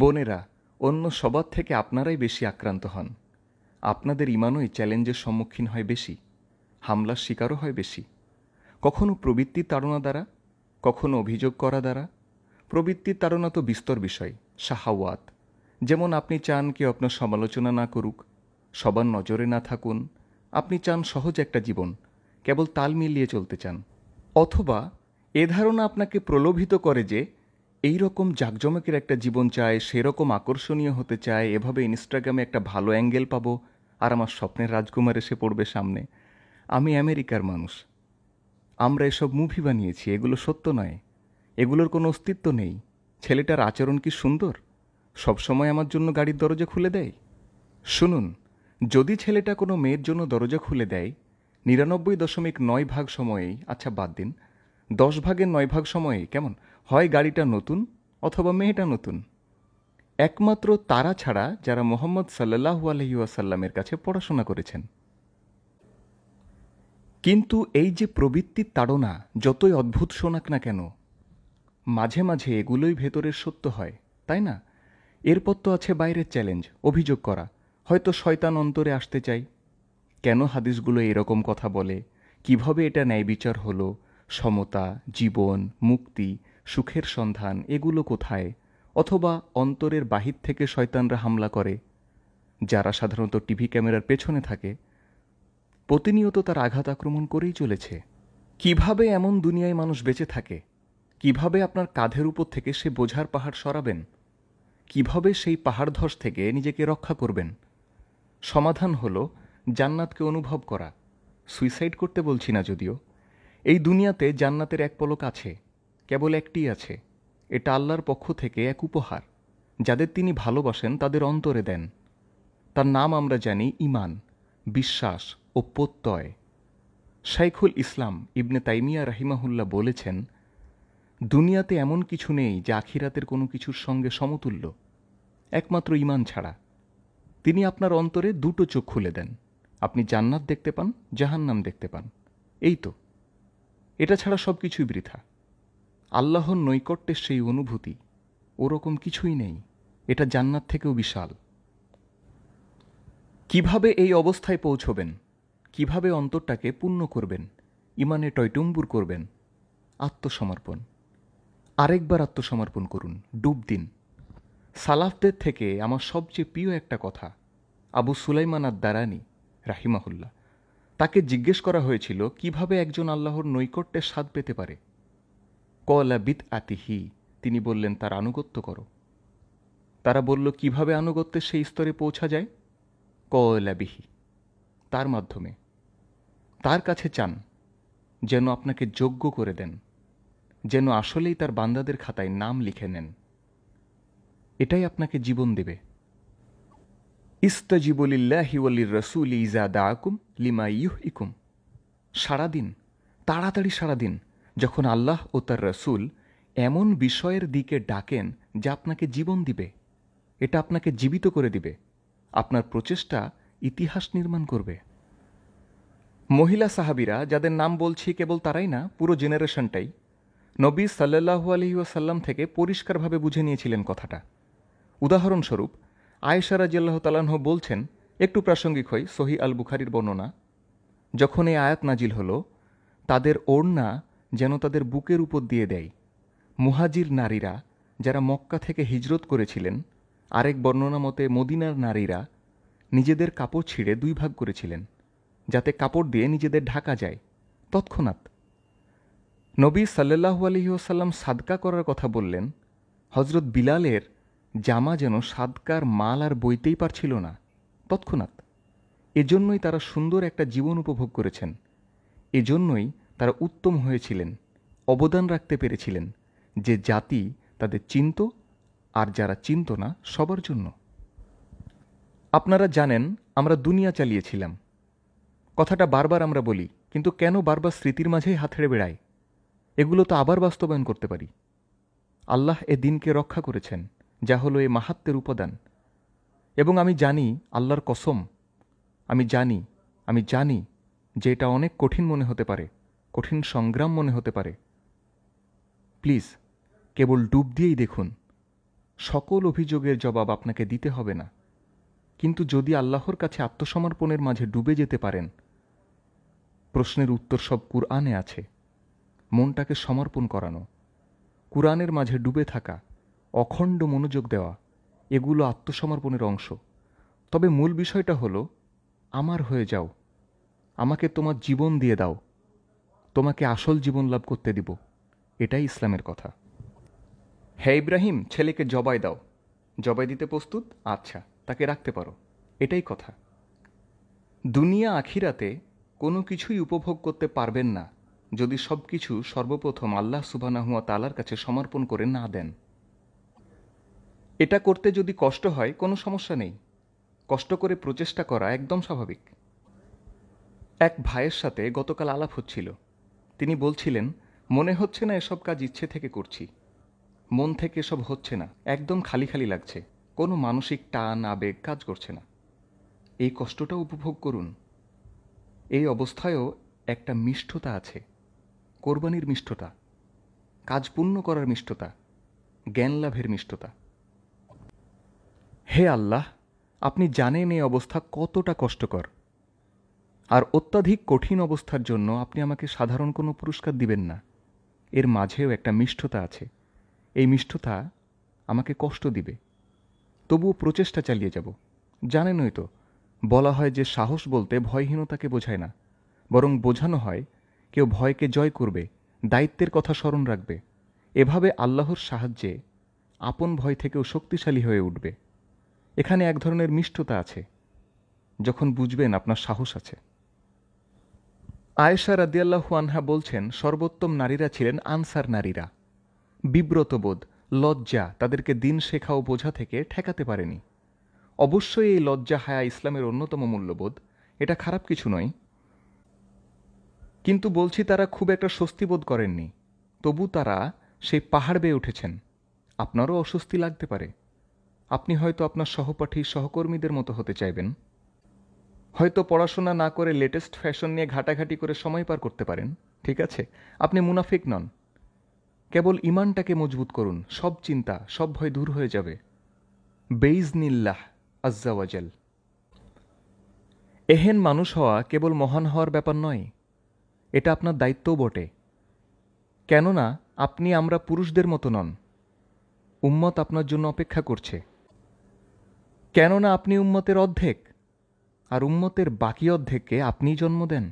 বোনেরা অন্য সবার থেকে আপনারাই বেশি আক্রান্ত হন আপনাদের ইমানই চ্যালেঞ্জের সম্মুখীন হয় বেশি হামলার শিকারও হয় বেশি কখনো প্রবৃত্তি তাড়না দ্বারা কখনো অভিযোগ করা দ্বারা প্রবৃত্তি তাড়না তো বিস্তর বিষয় সাহাওয়াত যেমন আপনি চান কেউ আপনার সমালোচনা না করুক সবার নজরে না থাকুন আপনি চান সহজ একটা জীবন কেবল তাল মিলিয়ে চলতে চান অথবা এ ধারণা আপনাকে প্রলোভিত করে যে এই রকম জাকজমকের একটা জীবন চায় সেরকম আকর্ষণীয় হতে চায় এভাবে ইনস্টাগ্রামে একটা ভালো অ্যাঙ্গেল পাবো আর আমার স্বপ্নের রাজকুমার এসে পড়বে সামনে আমি আমেরিকার মানুষ আমরা এসব মুভি বানিয়েছি এগুলো সত্য নয় এগুলোর কোনো অস্তিত্ব নেই ছেলেটার আচরণ কি সুন্দর সবসময় আমার জন্য গাড়ির দরজা খুলে দেয় শুনুন যদি ছেলেটা কোনো মেয়ের জন্য দরজা খুলে দেয় নিরানব্বই দশমিক নয় ভাগ সময়েই আচ্ছা বাদ দিন দশ ভাগের নয় ভাগ সময়েই কেমন হয় গাড়িটা নতুন অথবা মেয়েটা নতুন একমাত্র তারা ছাড়া যারা মোহাম্মদ সাল্লাহু আলহিউসাল্লামের কাছে পড়াশোনা করেছেন কিন্তু এই যে প্রবৃত্তির তাড়না যতই অদ্ভুত শোনাক না কেন মাঝে মাঝে এগুলোই ভেতরের সত্য হয় তাই না এরপর তো আছে বাইরের চ্যালেঞ্জ অভিযোগ করা হয়তো শয়তান অন্তরে আসতে চাই কেন হাদিসগুলো এরকম কথা বলে কিভাবে এটা ন্যায় বিচার হলো সমতা জীবন মুক্তি সুখের সন্ধান এগুলো কোথায় অথবা অন্তরের বাহির থেকে শয়তানরা হামলা করে যারা সাধারণত টিভি ক্যামেরার পেছনে থাকে প্রতিনিয়ত তার আঘাত আক্রমণ করেই চলেছে কিভাবে এমন দুনিয়ায় মানুষ বেঁচে থাকে কিভাবে আপনার কাঁধের উপর থেকে সে বোঝার পাহাড় সরাবেন কিভাবে সেই পাহাড় ধস থেকে নিজেকে রক্ষা করবেন সমাধান হল জান্নাতকে অনুভব করা সুইসাইড করতে বলছি না যদিও এই দুনিয়াতে জান্নাতের এক পলক আছে কেবল একটি আছে এটা আল্লাহর পক্ষ থেকে এক উপহার যাদের তিনি ভালোবাসেন তাদের অন্তরে দেন তার নাম আমরা জানি ইমান বিশ্বাস ও প্রত্যয় শাইখুল ইসলাম ইবনে তাইমিয়া রাহিমাহুল্লা বলেছেন দুনিয়াতে এমন কিছু নেই যে আখিরাতের কোনো কিছুর সঙ্গে সমতুল্য একমাত্র ইমান ছাড়া তিনি আপনার অন্তরে দুটো চোখ খুলে দেন আপনি জান্নাত দেখতে পান জাহান্নাম দেখতে পান এই তো এটা ছাড়া সব কিছুই বৃথা আল্লাহর নৈকট্যের সেই অনুভূতি ওরকম কিছুই নেই এটা জান্নাত থেকেও বিশাল কিভাবে এই অবস্থায় পৌঁছবেন কিভাবে অন্তরটাকে পূর্ণ করবেন ইমানে টয়টুম্বুর করবেন আত্মসমর্পণ আরেকবার আত্মসমর্পণ করুন ডুব দিন সালাফদের থেকে আমার সবচেয়ে প্রিয় একটা কথা আবু সুলাইমান আর দারানি রাহিমাহুল্লা তাকে জিজ্ঞেস করা হয়েছিল কিভাবে একজন আল্লাহর নৈকট্যের স্বাদ পেতে পারে কলা বিদ আতিহি তিনি বললেন তার আনুগত্য করো তারা বলল কিভাবে আনুগত্যের সেই স্তরে পৌঁছা যায় কলাবিহি তার মাধ্যমে তার কাছে চান যেন আপনাকে যোগ্য করে দেন যেন আসলেই তার বান্দাদের খাতায় নাম লিখে নেন এটাই আপনাকে জীবন দেবে ইস্তাজিবুলিল্লাহি ওয়ালির রসুল ইজা দা আকুম লিমা ইহ ইকুম সারাদিন তাড়াতাড়ি সারাদিন যখন আল্লাহ ও তার রসুল এমন বিষয়ের দিকে ডাকেন যা আপনাকে জীবন দিবে এটা আপনাকে জীবিত করে দিবে আপনার প্রচেষ্টা ইতিহাস নির্মাণ করবে মহিলা সাহাবিরা যাদের নাম বলছি কেবল তারাই না পুরো জেনারেশনটাই নবী সাল্লাহু আলহিউসাল্লাম থেকে পরিষ্কারভাবে বুঝে নিয়েছিলেন কথাটা উদাহরণস্বরূপ আয়েশারা জিয়াল্লাহ তালাহ বলছেন একটু প্রাসঙ্গিক হয় সহি আল বুখারির বর্ণনা যখন এই আয়াত নাজিল হল তাদের ওড়না যেন তাদের বুকের উপর দিয়ে দেয় মুহাজির নারীরা যারা মক্কা থেকে হিজরত করেছিলেন আরেক বর্ণনা মতে মদিনার নারীরা নিজেদের কাপড় ছিঁড়ে দুই ভাগ করেছিলেন যাতে কাপড় দিয়ে নিজেদের ঢাকা যায় তৎক্ষণাৎ নবী সাল্লাহু আলহিউসাল্লাম সাদকা করার কথা বললেন হজরত বিলালের জামা যেন সাদকার মাল আর বইতেই পারছিল না তৎক্ষণাৎ এজন্যই তারা সুন্দর একটা জীবন উপভোগ করেছেন এজন্যই তারা উত্তম হয়েছিলেন অবদান রাখতে পেরেছিলেন যে জাতি তাদের চিন্ত আর যারা চিন্ত না সবার জন্য আপনারা জানেন আমরা দুনিয়া চালিয়েছিলাম কথাটা বারবার আমরা বলি কিন্তু কেন বারবার স্মৃতির মাঝেই হাতড়ে বেড়ায় এগুলো তো আবার বাস্তবায়ন করতে পারি আল্লাহ এ দিনকে রক্ষা করেছেন যা হলো এ মাহাত্মের উপাদান এবং আমি জানি আল্লাহর কসম আমি জানি আমি জানি যে এটা অনেক কঠিন মনে হতে পারে কঠিন সংগ্রাম মনে হতে পারে প্লিজ কেবল ডুব দিয়েই দেখুন সকল অভিযোগের জবাব আপনাকে দিতে হবে না কিন্তু যদি আল্লাহর কাছে আত্মসমর্পণের মাঝে ডুবে যেতে পারেন প্রশ্নের উত্তর সব কুরআনে আছে মনটাকে সমর্পণ করানো কুরআনের মাঝে ডুবে থাকা অখণ্ড মনোযোগ দেওয়া এগুলো আত্মসমর্পণের অংশ তবে মূল বিষয়টা হলো আমার হয়ে যাও আমাকে তোমার জীবন দিয়ে দাও তোমাকে আসল জীবন লাভ করতে দিব এটাই ইসলামের কথা হে ইব্রাহিম ছেলেকে জবাই দাও জবাই দিতে প্রস্তুত আচ্ছা তাকে রাখতে পারো এটাই কথা দুনিয়া আখিরাতে কোনো কিছুই উপভোগ করতে পারবেন না যদি সব কিছু সর্বপ্রথম আল্লাহ হুয়া তালার কাছে সমর্পণ করে না দেন এটা করতে যদি কষ্ট হয় কোনো সমস্যা নেই কষ্ট করে প্রচেষ্টা করা একদম স্বাভাবিক এক ভাইয়ের সাথে গতকাল আলাপ হচ্ছিল তিনি বলছিলেন মনে হচ্ছে না এসব কাজ ইচ্ছে থেকে করছি মন থেকে এসব হচ্ছে না একদম খালি খালি লাগছে কোনো মানসিক টান আবেগ কাজ করছে না এই কষ্টটা উপভোগ করুন এই অবস্থায়ও একটা মিষ্টতা আছে কোরবানির মিষ্টতা কাজ পূর্ণ করার মিষ্টতা জ্ঞান লাভের মিষ্টতা হে আল্লাহ আপনি জানেন এই অবস্থা কতটা কষ্টকর আর অত্যাধিক কঠিন অবস্থার জন্য আপনি আমাকে সাধারণ কোনো পুরস্কার দিবেন না এর মাঝেও একটা মিষ্টতা আছে এই মিষ্টতা আমাকে কষ্ট দিবে তবুও প্রচেষ্টা চালিয়ে যাব জানেনই তো বলা হয় যে সাহস বলতে ভয়হীনতাকে বোঝায় না বরং বোঝানো হয় কেউ ভয়কে জয় করবে দায়িত্বের কথা স্মরণ রাখবে এভাবে আল্লাহর সাহায্যে আপন ভয় থেকেও শক্তিশালী হয়ে উঠবে এখানে এক ধরনের মিষ্টতা আছে যখন বুঝবেন আপনার সাহস আছে আয়েশা রাদিয়াল্লাহু আনহা বলছেন সর্বোত্তম নারীরা ছিলেন আনসার নারীরা বিব্রতবোধ লজ্জা তাদেরকে দিন শেখা ও বোঝা থেকে ঠেকাতে পারেনি অবশ্যই এই লজ্জা হায়া ইসলামের অন্যতম মূল্যবোধ এটা খারাপ কিছু নয় কিন্তু বলছি তারা খুব একটা স্বস্তিবোধ করেননি তবু তারা সেই পাহাড় বেয়ে উঠেছেন আপনারও অস্বস্তি লাগতে পারে আপনি হয়তো আপনার সহপাঠী সহকর্মীদের মতো হতে চাইবেন হয়তো পড়াশোনা না করে লেটেস্ট ফ্যাশন নিয়ে ঘাটাঘাটি করে সময় পার করতে পারেন ঠিক আছে আপনি মুনাফিক নন কেবল ইমানটাকে মজবুত করুন সব চিন্তা সব ভয় দূর হয়ে যাবে বেইজ নিল্লাহ আজ্জাওয়াজাল এহেন মানুষ হওয়া কেবল মহান হওয়ার ব্যাপার নয় এটা আপনার দায়িত্বও বটে কেননা আপনি আমরা পুরুষদের মতো নন উম্মত আপনার জন্য অপেক্ষা করছে কেননা আপনি উম্মতের অর্ধেক আর উম্মতের বাকি অর্ধেককে আপনিই জন্ম দেন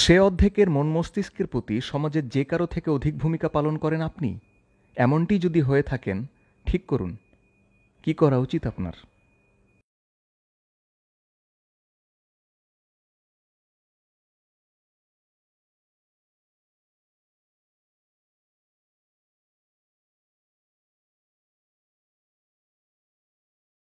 সে অর্ধেকের মন মস্তিষ্কের প্রতি সমাজের যে কারো থেকে অধিক ভূমিকা পালন করেন আপনি এমনটি যদি হয়ে থাকেন ঠিক করুন কি করা উচিত আপনার